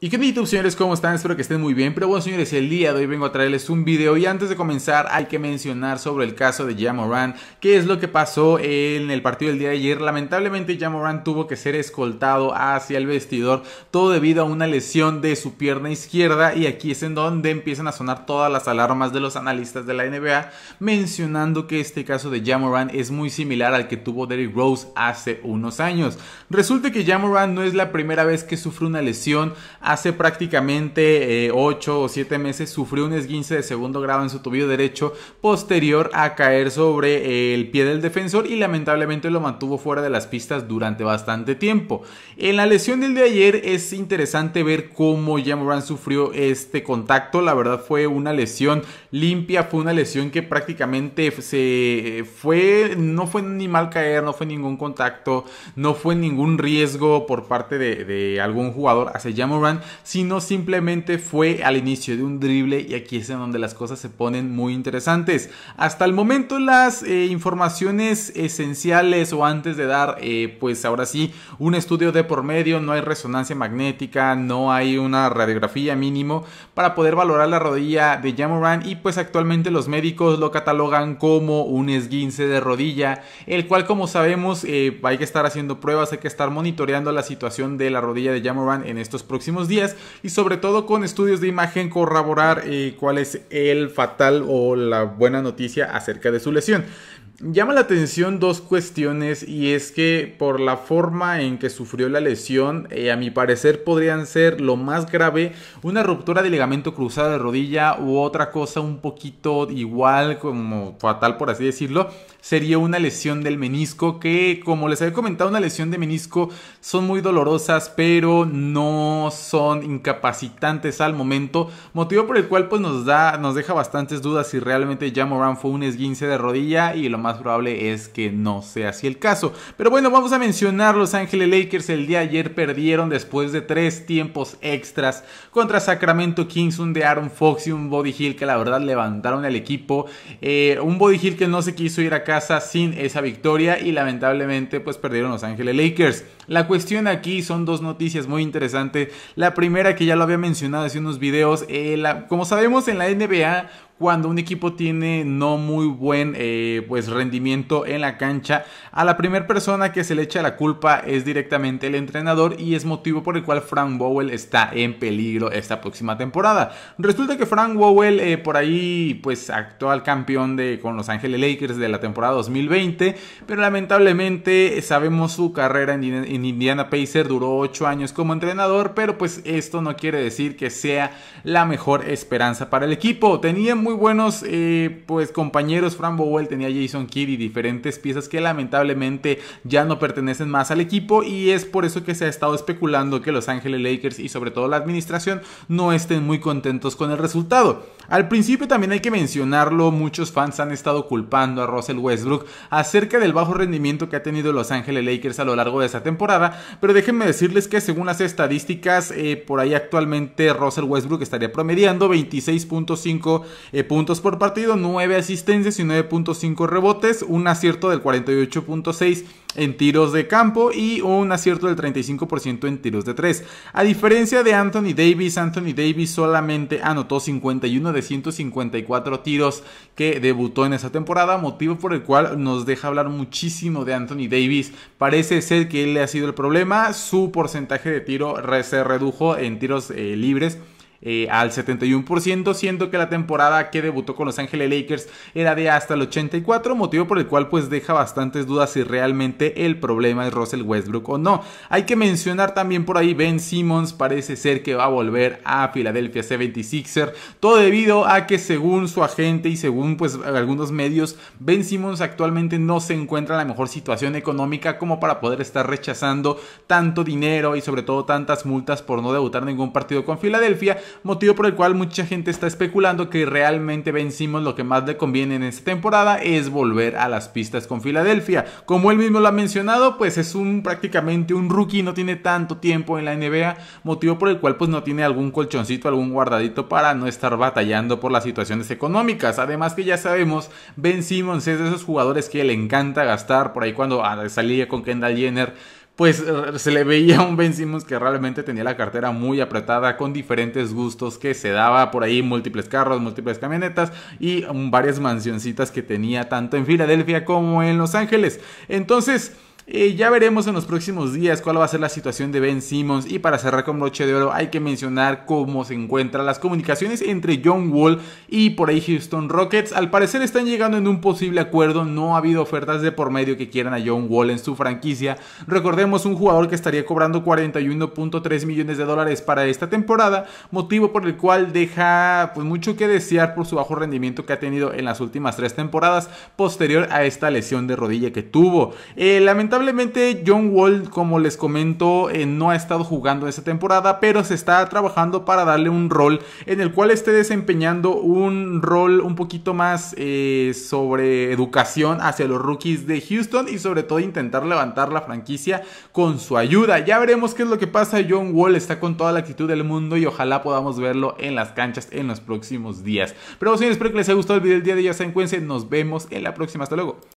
¿Y qué tal YouTube señores? ¿Cómo están? Espero que estén muy bien. Pero bueno señores, el día de hoy vengo a traerles un video y antes de comenzar hay que mencionar sobre el caso de Jamoran, qué es lo que pasó en el partido del día de ayer. Lamentablemente Jamoran tuvo que ser escoltado hacia el vestidor, todo debido a una lesión de su pierna izquierda y aquí es en donde empiezan a sonar todas las alarmas de los analistas de la NBA mencionando que este caso de Jamoran es muy similar al que tuvo Derrick Rose hace unos años. Resulta que Jamoran no es la primera vez que sufre una lesión hace prácticamente 8 eh, o 7 meses sufrió un esguince de segundo grado en su tobillo derecho posterior a caer sobre eh, el pie del defensor y lamentablemente lo mantuvo fuera de las pistas durante bastante tiempo. En la lesión del de ayer es interesante ver cómo Jamoran sufrió este contacto, la verdad fue una lesión limpia, fue una lesión que prácticamente se eh, fue, no fue ni mal caer, no fue ningún contacto, no fue ningún riesgo por parte de, de algún jugador hacia Jamoran sino simplemente fue al inicio de un drible y aquí es en donde las cosas se ponen muy interesantes. Hasta el momento las eh, informaciones esenciales o antes de dar, eh, pues ahora sí, un estudio de por medio, no hay resonancia magnética, no hay una radiografía mínimo para poder valorar la rodilla de Jamoran y pues actualmente los médicos lo catalogan como un esguince de rodilla, el cual como sabemos eh, hay que estar haciendo pruebas, hay que estar monitoreando la situación de la rodilla de Jamoran en estos próximos días y sobre todo con estudios de imagen corroborar eh, cuál es el fatal o la buena noticia acerca de su lesión. Llama la atención dos cuestiones y es que por la forma en que sufrió la lesión, eh, a mi parecer podrían ser lo más grave una ruptura de ligamento cruzado de rodilla u otra cosa un poquito igual como fatal por así decirlo, sería una lesión del menisco que como les había comentado una lesión de menisco son muy dolorosas pero no son incapacitantes al momento, motivo por el cual pues nos da nos deja bastantes dudas si realmente Jamoran fue un esguince de rodilla y lo más más probable es que no sea así el caso. Pero bueno, vamos a mencionar Los Ángeles Lakers. El día de ayer perdieron después de tres tiempos extras contra Sacramento Kings, un de Aaron Fox y un Body Hill que la verdad levantaron al equipo. Eh, un Body Hill que no se quiso ir a casa sin esa victoria y lamentablemente pues perdieron Los Ángeles Lakers. La cuestión aquí son dos noticias muy interesantes. La primera que ya lo había mencionado hace unos videos, eh, como sabemos en la NBA cuando un equipo tiene no muy buen eh, pues rendimiento en la cancha. A la primera persona que se le echa la culpa es directamente el entrenador y es motivo por el cual Frank Bowell está en peligro esta próxima temporada. Resulta que Frank Bowell eh, por ahí pues actual campeón de con Los Ángeles Lakers de la temporada 2020, pero lamentablemente sabemos su carrera en, Indiana Pacers duró 8 años como entrenador, pero pues esto no quiere decir que sea la mejor esperanza para el equipo. Tenía muy buenos eh, pues compañeros. Fran Bowell tenía Jason Kidd y diferentes piezas que lamentablemente ya no pertenecen más al equipo y es por eso que se ha estado especulando que Los Ángeles Lakers y sobre todo la administración no estén muy contentos con el resultado. Al principio también hay que mencionarlo, muchos fans han estado culpando a Russell Westbrook acerca del bajo rendimiento que ha tenido Los Ángeles Lakers a lo largo de esa temporada, pero déjenme decirles que según las estadísticas eh, por ahí actualmente Russell Westbrook estaría promediando 26.5 eh, puntos por partido, 9 asistencias y 9.5 rebotes, un acierto del 48.6 en tiros de campo y un acierto del 35% en tiros de 3. A diferencia de Anthony Davis, Anthony Davis solamente anotó 51 de 154 tiros que debutó en esa temporada, motivo por el cual nos deja hablar muchísimo de Anthony Davis. Parece ser que él le ha sido el problema, su porcentaje de tiro se redujo en tiros eh, libres eh, al 71%, siendo que la temporada que debutó con Los Ángeles Lakers era de hasta el 84, motivo por el cual pues deja bastantes dudas si realmente el problema es Russell Westbrook o no. Hay que mencionar también por ahí Ben Simmons parece ser que va a volver a Filadelfia 76er, todo debido a que según su agente y según pues algunos medios, Ben Simmons actualmente no se encuentra en la mejor situación económica como para poder estar rechazando tanto dinero y sobre todo tantas multas por no debutar ningún partido con Filadelfia motivo por el cual mucha gente está especulando que realmente Ben Simmons lo que más le conviene en esta temporada es volver a las pistas con Filadelfia. Como él mismo lo ha mencionado, pues es un prácticamente un rookie, no tiene tanto tiempo en la NBA, motivo por el cual pues no tiene algún colchoncito, algún guardadito para no estar batallando por las situaciones económicas. Además que ya sabemos, Ben Simmons es de esos jugadores que le encanta gastar por ahí cuando ah, salía con Kendall Jenner pues eh, se le veía un Ben Simmons que realmente tenía la cartera muy apretada con diferentes gustos que se daba por ahí, múltiples carros, múltiples camionetas y mm, varias mansioncitas que tenía tanto en Filadelfia como en Los Ángeles. Entonces, ya veremos en los próximos días cuál va a ser la situación de Ben Simmons. Y para cerrar con broche de oro, hay que mencionar cómo se encuentran las comunicaciones entre John Wall y por ahí Houston Rockets. Al parecer están llegando en un posible acuerdo. No ha habido ofertas de por medio que quieran a John Wall en su franquicia. Recordemos un jugador que estaría cobrando 41.3 millones de dólares para esta temporada, motivo por el cual deja pues, mucho que desear por su bajo rendimiento que ha tenido en las últimas tres temporadas posterior a esta lesión de rodilla que tuvo. Eh, lamentablemente Lamentablemente John Wall, como les comento, eh, no ha estado jugando esta temporada, pero se está trabajando para darle un rol en el cual esté desempeñando un rol un poquito más eh, sobre educación hacia los rookies de Houston y sobre todo intentar levantar la franquicia con su ayuda. Ya veremos qué es lo que pasa. John Wall está con toda la actitud del mundo y ojalá podamos verlo en las canchas en los próximos días. Pero señores, espero que les haya gustado el video del día de hoy. Ya se nos vemos en la próxima. Hasta luego.